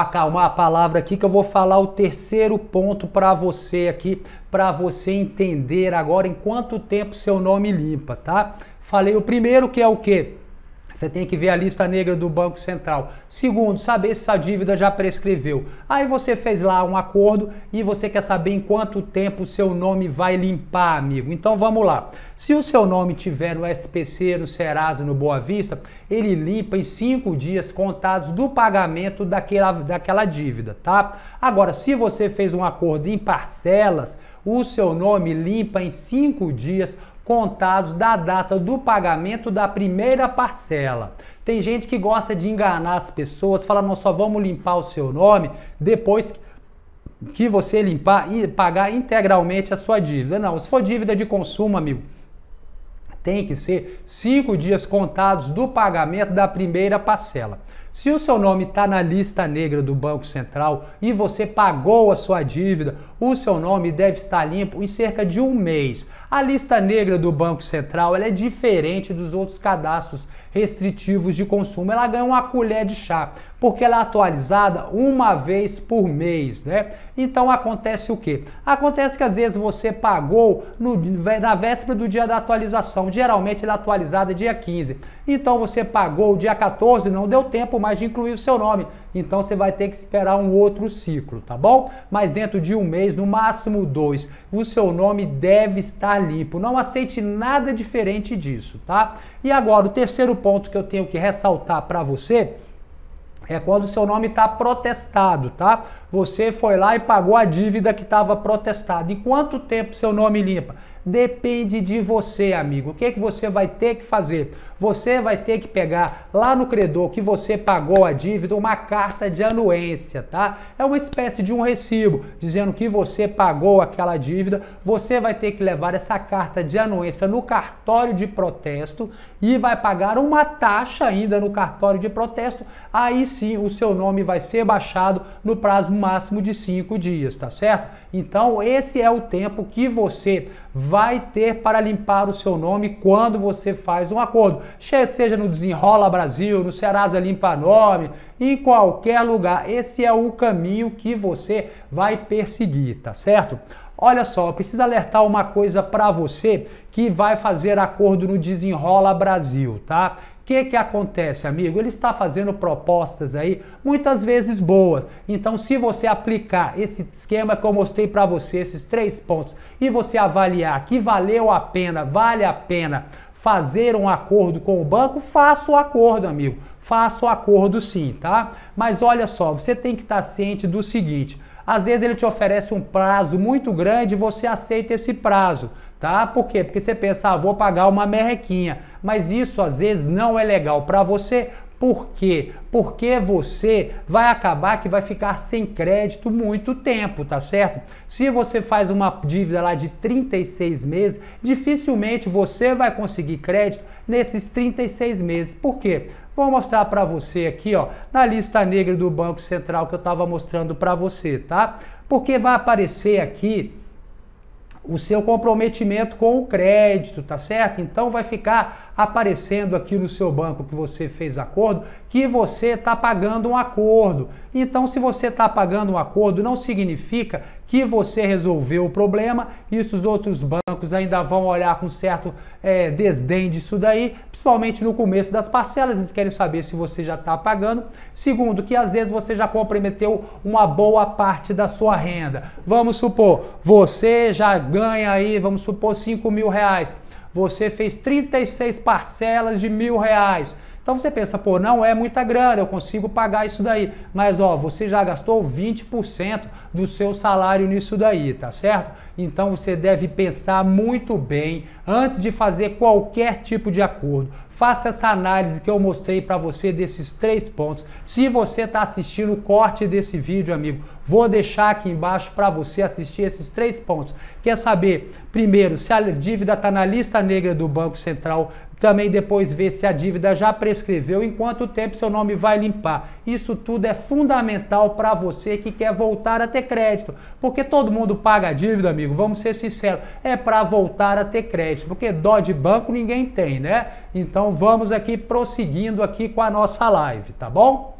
acalmar a palavra aqui que eu vou falar o terceiro ponto para você aqui, para você entender agora em quanto tempo seu nome limpa, tá? Falei o primeiro que é o quê? Você tem que ver a lista negra do Banco Central. Segundo, saber se essa dívida já prescreveu. Aí você fez lá um acordo e você quer saber em quanto tempo o seu nome vai limpar, amigo. Então vamos lá. Se o seu nome tiver no SPC, no Serasa, no Boa Vista, ele limpa em cinco dias contados do pagamento daquela, daquela dívida, tá? Agora, se você fez um acordo em parcelas, o seu nome limpa em cinco dias contados da data do pagamento da primeira parcela. Tem gente que gosta de enganar as pessoas, fala, nós só vamos limpar o seu nome depois que você limpar e pagar integralmente a sua dívida. Não, se for dívida de consumo, amigo, tem que ser cinco dias contados do pagamento da primeira parcela. Se o seu nome está na lista negra do Banco Central e você pagou a sua dívida, o seu nome deve estar limpo em cerca de um mês. A lista negra do Banco Central é diferente dos outros cadastros restritivos de consumo. Ela ganha uma colher de chá, porque ela é atualizada uma vez por mês, né? Então acontece o quê? Acontece que às vezes você pagou no, na véspera do dia da atualização. Geralmente ela é atualizada dia 15. Então você pagou dia 14, não deu tempo mais de incluir o seu nome. Então você vai ter que esperar um outro ciclo, tá bom? Mas dentro de um mês, no máximo dois, o seu nome deve estar limpo. Não aceite nada diferente disso, tá? E agora, o terceiro ponto que eu tenho que ressaltar para você é quando o seu nome está protestado, tá? Você foi lá e pagou a dívida que estava protestada. E quanto tempo seu nome limpa? Depende de você, amigo. O que, é que você vai ter que fazer? Você vai ter que pegar lá no credor que você pagou a dívida uma carta de anuência, tá? É uma espécie de um recibo dizendo que você pagou aquela dívida. Você vai ter que levar essa carta de anuência no cartório de protesto e vai pagar uma taxa ainda no cartório de protesto. Aí sim o seu nome vai ser baixado no prazo máximo de cinco dias, tá certo? Então, esse é o tempo que você vai vai ter para limpar o seu nome quando você faz um acordo. Seja no Desenrola Brasil, no Serasa Limpa Nome, em qualquer lugar. Esse é o caminho que você vai perseguir, tá certo? Olha só, eu preciso alertar uma coisa para você que vai fazer acordo no Desenrola Brasil, tá? que que acontece, amigo? Ele está fazendo propostas aí muitas vezes boas. Então, se você aplicar esse esquema que eu mostrei para você, esses três pontos, e você avaliar que valeu a pena, vale a pena fazer um acordo com o banco, faça o acordo, amigo. Faça o acordo sim, tá? Mas olha só, você tem que estar tá ciente do seguinte: às vezes ele te oferece um prazo muito grande e você aceita esse prazo tá? Por quê? Porque você pensa, ah, vou pagar uma merrequinha. Mas isso às vezes não é legal para você. Por quê? Porque você vai acabar que vai ficar sem crédito muito tempo, tá certo? Se você faz uma dívida lá de 36 meses, dificilmente você vai conseguir crédito nesses 36 meses. Por quê? Vou mostrar para você aqui, ó, na lista negra do Banco Central que eu estava mostrando para você, tá? Porque vai aparecer aqui o seu comprometimento com o crédito, tá certo? Então vai ficar aparecendo aqui no seu banco que você fez acordo, que você está pagando um acordo. Então, se você está pagando um acordo, não significa que você resolveu o problema. Isso os outros bancos ainda vão olhar com certo é, desdém disso daí, principalmente no começo das parcelas. Eles querem saber se você já está pagando. Segundo, que às vezes você já comprometeu uma boa parte da sua renda. Vamos supor, você já ganha aí, vamos supor, 5 mil reais você fez 36 parcelas de mil reais. Então você pensa, pô, não é muita grana, eu consigo pagar isso daí. Mas ó, você já gastou 20% do seu salário nisso daí, tá certo? Então você deve pensar muito bem antes de fazer qualquer tipo de acordo. Faça essa análise que eu mostrei para você desses três pontos. Se você está assistindo o corte desse vídeo, amigo, vou deixar aqui embaixo para você assistir esses três pontos. Quer saber, primeiro, se a dívida está na lista negra do Banco Central, também depois ver se a dívida já prescreveu, em quanto tempo seu nome vai limpar. Isso tudo é fundamental para você que quer voltar a ter crédito. Porque todo mundo paga a dívida, amigo, vamos ser sinceros, é para voltar a ter crédito. Porque dó de banco ninguém tem, né? Então vamos aqui prosseguindo aqui com a nossa live, tá bom?